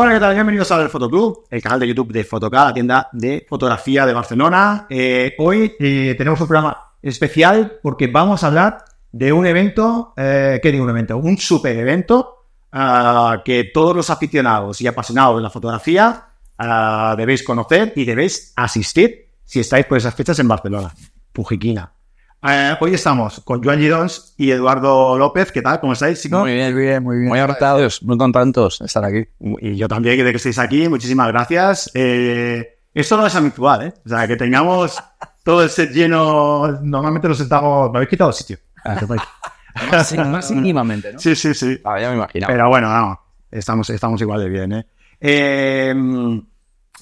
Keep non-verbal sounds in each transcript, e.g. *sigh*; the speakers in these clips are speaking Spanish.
Hola, ¿qué tal? Bienvenidos al Fotoclub, el canal de YouTube de Fotocá, la tienda de fotografía de Barcelona. Eh, hoy eh, tenemos un programa especial porque vamos a hablar de un evento, eh, ¿qué digo un evento? Un super evento ah, que todos los aficionados y apasionados de la fotografía ah, debéis conocer y debéis asistir si estáis por esas fechas en Barcelona. Pujiquina hoy ah, eh, pues estamos con Joan Dons y Eduardo López. ¿Qué tal? ¿Cómo estáis, chicos? Muy bien, muy bien, muy bien. Muy muy contentos de estar aquí. Y yo también, de que estéis aquí. Muchísimas gracias. Eh, esto no es habitual, ¿eh? O sea, que tengamos *laughs* todo el set lleno. Normalmente nos estamos. Me habéis quitado el sitio. Ah. más, íntimamente, ¿no? Sí, sí, sí. Ah, ya me Pero bueno, estamos, estamos igual de bien, ¿eh? eh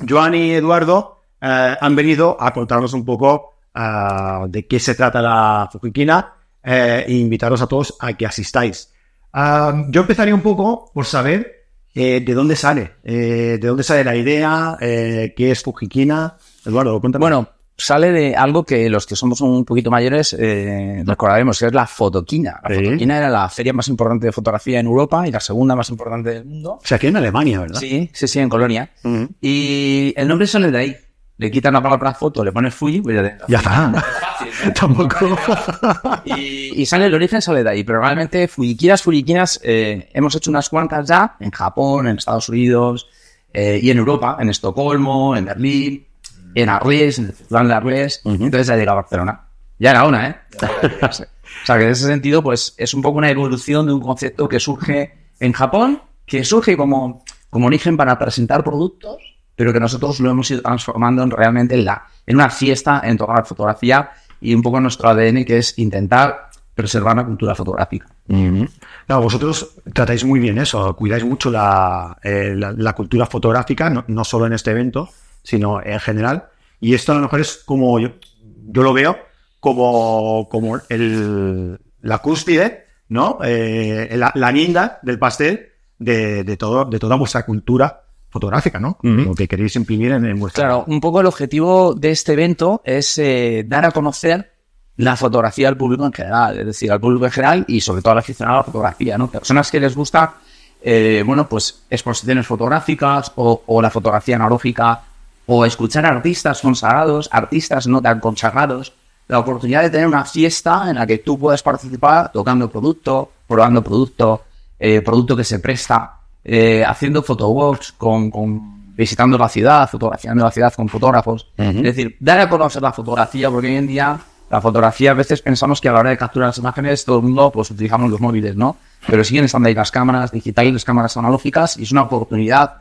Joan y Eduardo eh, han venido a contarnos un poco Ah, de qué se trata la Fujiquina eh, e invitaros a todos a que asistáis. Ah, yo empezaría un poco por saber eh, de dónde sale, eh, de dónde sale la idea, qué es Fujiquina. Eduardo, cuéntame. Bueno, sale de algo que los que somos un poquito mayores recordaremos, que es la fotoquina. La fotoquina era la feria más importante de fotografía en Europa y la segunda más importante del mundo. O sea, aquí en Alemania, ¿verdad? Sí, sí, sí, en Colonia. Y el nombre sale de ahí le quitan la palabra foto, le pones Fuji, pues ya Ya está. *laughs* *laughs* Tampoco. Y, sale el origen, sale de ahí. Pero realmente Fujikiras, Fujiquinas, eh, hemos hecho unas cuantas ya en Japón, en Estados Unidos eh, y en Europa, en Estocolmo, en Berlín, en Arles, en el Arles. Entonces ya llega a Barcelona. Ya era una, ¿eh? *laughs* o sea que en ese sentido, pues es un poco una evolución de un concepto que surge en Japón, que surge como, como origen para presentar productos pero que nosotros lo hemos ido transformando en realmente en, la, en una fiesta en toda la fotografía y un poco nuestro ADN que es intentar preservar la cultura fotográfica. Claro, vosotros tratáis muy bien eso, cuidáis mucho la, eh, la, cultura fotográfica, no, solo en este evento, sino en general. Y esto a lo mejor es como yo, yo lo veo, como, como el, la cúspide, ¿no? Eh, la, la del pastel de, de, todo, de toda vuestra cultura fotográfica, ¿no? Lo que queréis imprimir en, Claro, un poco el objetivo de este evento es eh, dar a conocer la fotografía al público en general, es decir, al público en general y sobre todo al aficionado a la fotografía, ¿no? Personas que les gusta, eh, bueno, pues exposiciones fotográficas o, la fotografía analógica o escuchar artistas consagrados, artistas no tan consagrados, la oportunidad de tener una fiesta en la que tú puedas participar tocando producto, probando producto, eh, producto que se presta eh, haciendo photowalks, con, visitando la ciudad, fotografiando la ciudad con fotógrafos. Es decir, dar a conocer la fotografía, porque hoy en día la fotografía a veces pensamos que a la hora de capturar las imágenes todo el mundo pues utilizamos los móviles, ¿no? Pero siguen estando ahí las cámaras digitales, las cámaras analógicas y es una oportunidad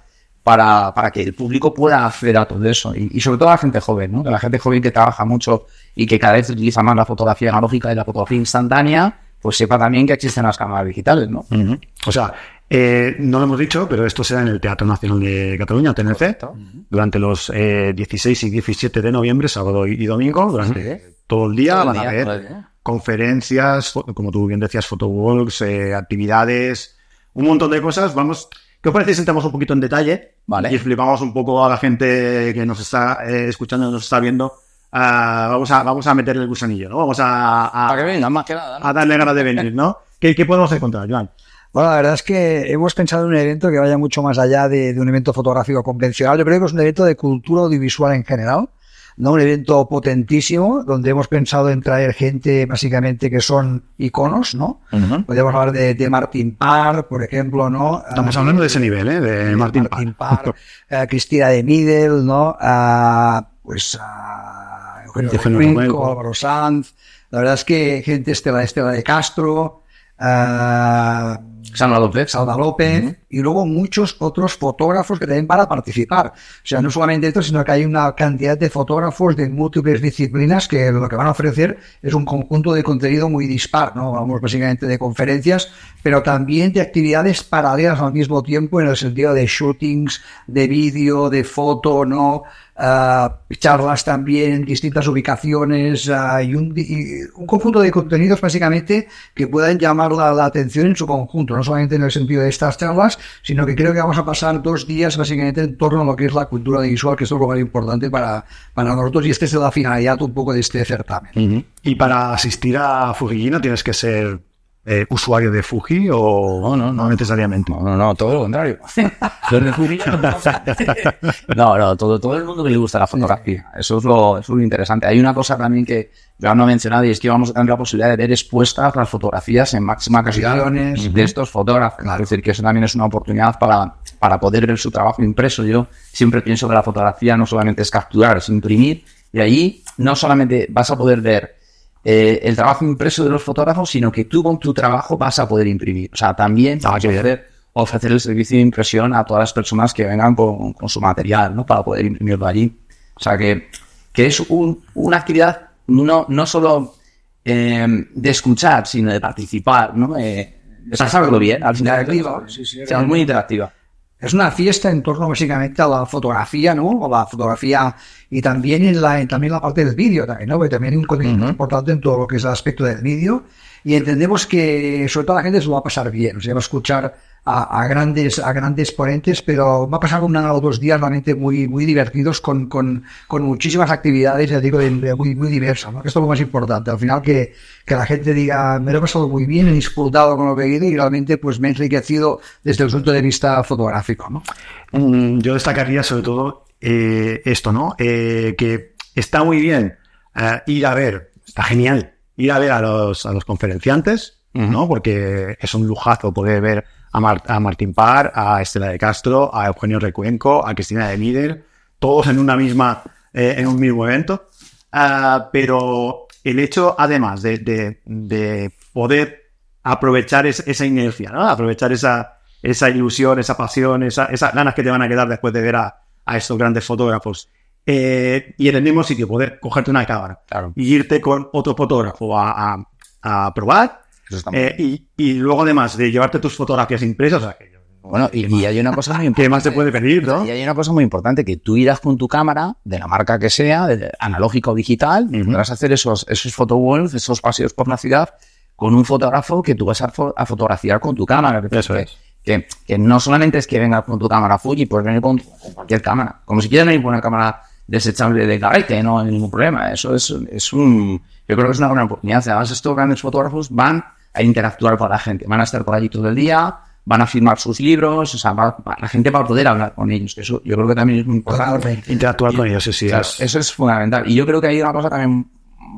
para, para que el público pueda hacer a todo eso y, sobre todo a la gente joven, ¿no? La gente joven que trabaja mucho y que cada vez utiliza más la fotografía analógica y la fotografía instantánea, pues sepa también que existen las cámaras digitales, ¿no? O sea, eh, no lo hemos dicho, pero esto será en el Teatro Nacional de Cataluña, TNC, durante los 16 eh, y 17 de noviembre, sábado y, domingo, durante todo el día. van a haber conferencias, como tú bien decías, photowalks, eh, actividades, un montón de cosas. Vamos, ¿qué os parece si entramos un poquito en detalle y explicamos un poco a la gente que nos está escuchando, nos está viendo? Ah, vamos, a, vamos a meterle el gusanillo, ¿no? Vamos a, más a darle ganas de venir, ¿no? *laughs* ¿Qué, ¿Qué podemos encontrar, Joan? Bueno, la verdad es que hemos pensado en un evento que vaya mucho más allá de, un evento fotográfico convencional. Yo creo que es un evento de cultura audiovisual en general. ¿no? Un evento potentísimo donde hemos pensado en traer gente básicamente que son iconos, ¿no? Podríamos hablar de, de, Martin Parr, por ejemplo, ¿no? Estamos hablando de ese nivel, ¿eh? De, eh, Martin, Parr. Eh, Cristina de Middle, ¿no? pues Eugenio Álvaro Sanz. La verdad es que gente Estela, Estela de Castro, eh, Sandra López. López, y luego muchos otros fotógrafos que también van a participar. O sea, no solamente esto, sino que hay una cantidad de fotógrafos de múltiples disciplinas que lo que van a ofrecer es un conjunto de contenido muy dispar, ¿no? Vamos básicamente de conferencias, pero también de actividades paralelas al mismo tiempo en el sentido de shootings, de vídeo, de foto, ¿no? Ah, charlas también en distintas ubicaciones ah, un, conjunto de contenidos básicamente que puedan llamar la atención en su conjunto no solamente en el sentido de estas charlas, sino que creo que vamos a pasar dos días básicamente en torno a lo que es la cultura visual, que es algo muy importante para, para nosotros y este es la finalidad un poco de este certamen. Y para asistir a Fujigino tienes que ser eh, usuario de Fuji o no, no, no, necesariamente. No, no, no, todo lo contrario. no, no, todo, el mundo que le gusta la fotografía. Eso es lo, interesante. Hay una cosa también que yo no he mencionado y es que vamos a tener la posibilidad de ver expuestas las fotografías en máxima calidad de estos fotógrafos. Es decir, que eso también es una oportunidad para, para poder ver su trabajo impreso. Yo siempre pienso que la fotografía no solamente es capturar, es imprimir. Y allí no solamente vas a poder ver eh, el trabajo impreso de los fotógrafos, sino que tú con tu trabajo vas a poder imprimir. O sea, también ah, ofrecer, ofrecer, el servicio de impresión a todas las personas que vengan con, su material, ¿no? Para poder imprimirlo allí. O sea, que, que es una actividad no, no solo eh, de escuchar, sino de participar, ¿no? Eh, bien, al final, sí, sí, es muy interactiva. Es una fiesta en torno básicamente a la fotografía, ¿no? O la fotografía y también en la, también la parte del vídeo, también, ¿no? también hay un contenido importante en todo lo que es el aspecto del vídeo. Y entendemos que, sobre todo, la gente se lo va a pasar bien. O sea, va a escuchar a, a, grandes, a grandes ponentes, pero va a pasar una o dos días realmente muy, muy divertidos con, con, con muchísimas actividades, ya digo, de, muy, muy diversas, ¿no? Esto es lo más importante. Al final que, que, la gente diga, me lo he pasado muy bien, he disfrutado con lo que he ido y realmente pues me he enriquecido desde el punto de vista fotográfico, ¿no? yo mm, destacaría sobre todo eh, esto, ¿no? Eh, que está muy bien eh, ir a ver, está genial, ir a ver a los, a los conferenciantes, ¿no? Porque es un lujazo poder ver a, Martín Parr, a Estela de Castro, a Eugenio Recuenco, a Cristina de Míder, todos en una misma, eh, en un mismo evento. Ah, pero el hecho, además de, de, poder aprovechar esa inercia, aprovechar esa, esa ilusión, esa pasión, esas ganas que te van a quedar después de ver a, estos grandes fotógrafos. Eh, y en el mismo sitio poder cogerte una cámara y irte con otro fotógrafo a, a, a probar eh, y, luego, además de llevarte tus fotografías impresas, bueno, y, hay una cosa muy *laughs* importante. puede pedir, Y hay una cosa muy importante, que tú irás con tu cámara, de la marca que sea, analógico analógica o digital, y podrás hacer esos, esos esos paseos por la ciudad, con un fotógrafo que tú vas a, fotografiar con tu cámara. Que, es. Que, no solamente es que vengas con tu cámara Fuji, puedes venir con, cualquier cámara. Como si quieran venir con una cámara desechable de carrete, no hay ningún problema. Eso es, es un, yo creo que es una gran oportunidad. Además, estos grandes fotógrafos van a interactuar con la gente, van a estar por allí todo el día, van a firmar sus libros, o sea, la gente va a poder hablar con ellos. Eso yo creo que también es muy Interactuar con ellos, sí. Eso es fundamental. Y yo creo que hay una cosa también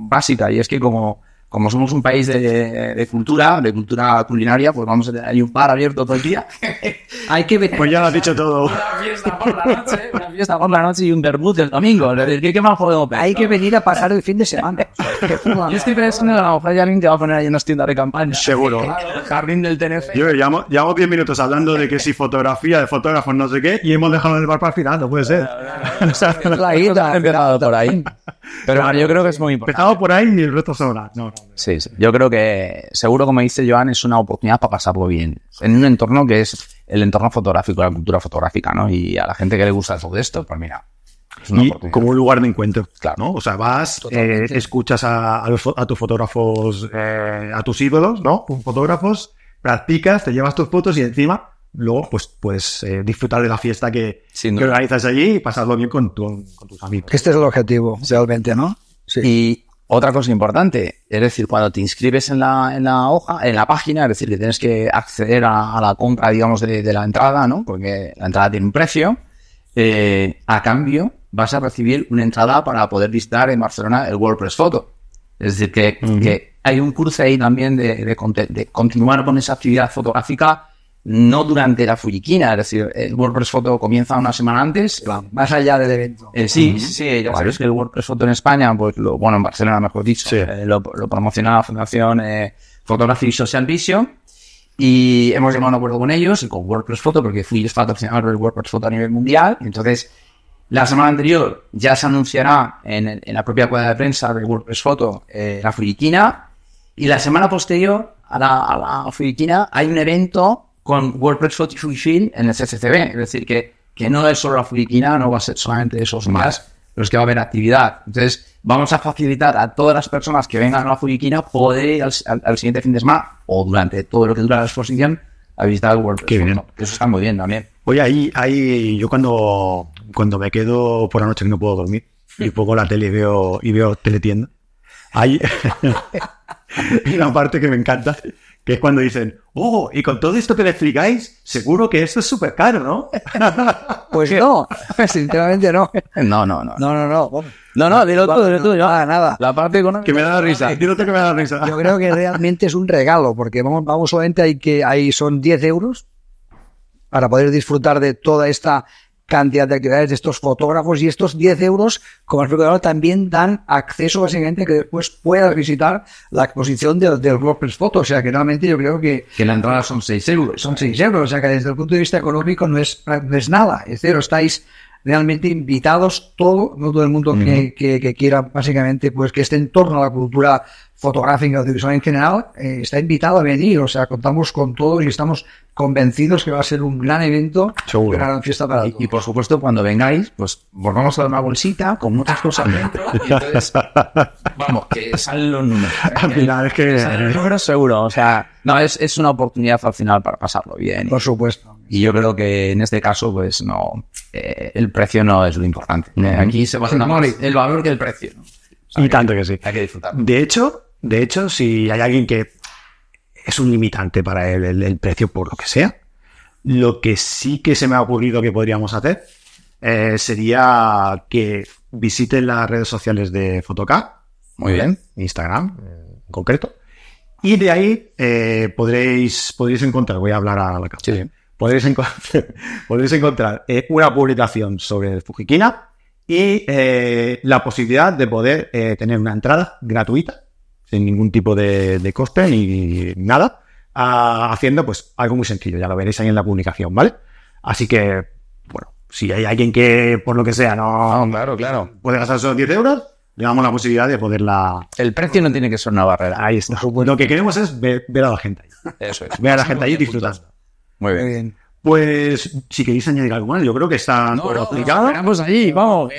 básica y es que como como somos un país de, cultura, de cultura culinaria, pues vamos a tener ahí un bar abierto todo el día. *laughs* Hay que Pues ya lo has dicho todo. Una fiesta por la noche, una fiesta por la noche y un vermut del domingo. ¿Qué, qué más podemos Hay que venir a pasar el fin de semana. *laughs* Yo estoy pensando que la lo mejor ya alguien te va a poner ahí las tiendas de campaña. Seguro. jardín del TNF Yo llevamos, 10 minutos hablando de que si fotografía, de fotógrafos, no sé qué, y hemos dejado el bar para el final, no puede ser. *laughs* la ha empezado por ahí. Pero yo creo que es muy importante. Empezado por ahí y el resto son horas. No. Sí, yo creo que seguro, como dice Joan, es una oportunidad para pasarlo bien. En un entorno que es el entorno fotográfico, la cultura fotográfica, ¿no? Y a la gente que le gusta todo esto, pues mira, como un lugar de encuentro. Claro. ¿no? O sea, vas, eh, escuchas a, tus fotógrafos, eh, a tus ídolos, ¿no? Fotógrafos, practicas, te llevas tus fotos y encima luego pues puedes eh, disfrutar de la fiesta que, organizas allí y pasarlo bien con, tus amigos. Este es el objetivo, realmente, ¿no? Sí. Y, otra cosa importante, es decir, cuando te inscribes en la, en la hoja, en la página, es decir, que tienes que acceder a, la compra, digamos, de, de, la entrada, ¿no? Porque la entrada tiene un precio. Eh, a cambio, vas a recibir una entrada para poder visitar en Barcelona el WordPress Photo. Es decir, que, que hay un cruce ahí también de, de, de continuar con esa actividad fotográfica no durante la Fujikina, es decir, el WordPress Photo comienza una semana antes, más allá del evento. Eh, sí, sí, Claro, es que el WordPress Photo en España, pues lo, bueno, en Barcelona mejor dicho, eh, lo, lo promociona la Fundación eh, Photography Social Vision y hemos llegado a un acuerdo con ellos, y con WordPress Photo, porque fui yo patrocinador del WordPress Photo a nivel mundial, entonces la semana anterior ya se anunciará en, la propia cuadra de prensa del WordPress Photo eh, la Fujikina y la semana posterior a la, a la hay un evento con WordPress en el CCCB. Es decir, que, que no es solo la Furikina, no va a ser solamente esos más los que va a haber actividad. Entonces, vamos a facilitar a todas las personas que vengan a la Furikina poder ir al, siguiente fin de semana o durante todo lo que dura la exposición a visitar el WordPress. Eso, está muy bien también. Oye, ahí, ahí yo cuando, cuando me quedo por la noche que no puedo dormir y pongo la tele y veo, y veo teletienda, *laughs* *laughs* hay una parte que me encanta, que es cuando dicen, oh, y con todo esto que le explicáis, seguro que esto es súper caro, ¿no? *laughs* pues no, *laughs* sinceramente no. No, no, no. No, no, no. No, no, dilo tú, dilo tú, nada, La parte económica. Que me da risa, dilo tú que me da risa. Yo creo que realmente es un regalo, porque vamos, vamos solamente hay que, ahí son 10 euros para poder disfrutar de toda esta cantidad de actividades de estos fotógrafos y estos 10 euros, como el también dan acceso básicamente que después puedas visitar la exposición del WordPress Photo. O sea que realmente yo creo que... Que la entrada son 6 euros. Son 6 euros, o sea que desde el punto de vista económico no es, no es nada. Es cero, estáis realmente invitados todo, no todo el mundo que, quiera, básicamente, pues que esté en torno a la cultura fotográfica audiovisual en general, eh, está invitado a venir. O sea, contamos con todos y estamos convencidos que va a ser un gran evento, una gran fiesta para todos. Y por supuesto, cuando vengáis, pues volvamos a dar una bolsita con muchas cosas dentro. *laughs* vamos, que salen los números. ¿eh? Al final, es que. seguro. O sea, no, es, es una oportunidad al final para pasarlo bien. Por supuesto. Y yo creo que en este caso, pues no, eh, el precio no es lo importante. Aquí se basa más el valor que el precio. y tanto que, sí. Hay que disfrutar. De hecho, de hecho, si hay alguien que es un limitante para el, precio por lo que sea, lo que sí que se me ha ocurrido que podríamos hacer eh, sería que visiten las redes sociales de Fotocá. Muy bien. Instagram, en concreto. Y de ahí eh, podréis, encontrar, voy a hablar a la cámara podréis, *laughs* encontrar, encontrar eh, una publicación sobre Fujikina y eh, la posibilidad de poder eh, tener una entrada gratuita, sin ningún tipo de, coste ni nada, haciendo pues algo muy sencillo, ya lo veréis ahí en la publicación, ¿vale? Así que, bueno, si hay alguien que por lo que sea no, claro, puede gastar solo 10 euros, le damos la posibilidad de poderla. El precio no tiene que ser una barrera. Ahí está. Lo que queremos es ver, a la gente ahí. Eso Ver a la gente allí y disfrutar. Muy bien. Pues si queréis añadir algo más, yo creo que está no, aplicado. Vamos *laughs* allí, vamos.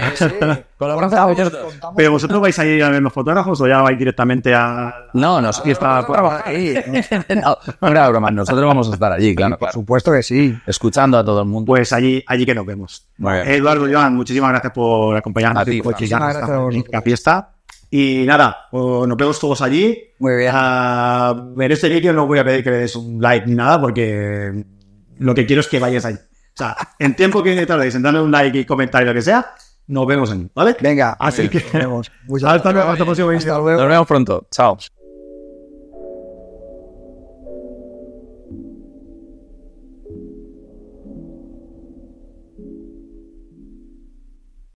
Pero vosotros vais a ir a ver los fotógrafos o ya vais directamente a. No, no, sí está. No, *laughs* broma, nosotros vamos a estar allí, claro. Por supuesto que sí. Escuchando a todo el mundo. Pues allí, allí que nos vemos. Eduardo, Joan, muchísimas gracias por acompañarnos. A ti, muchísimas gracias fiesta. Y nada, nos vemos todos allí. Muy bien. Ah, en este vídeo no voy a pedir que le des un like ni nada porque lo que quiero es que vayas ahí. O sea, en tiempo que tardéis en darle un like y comentario lo que sea, nos vemos allí, ¿vale? Venga, así que nos vemos. *laughs* hasta, gracias. Hasta, Nos vemos pronto. Chao.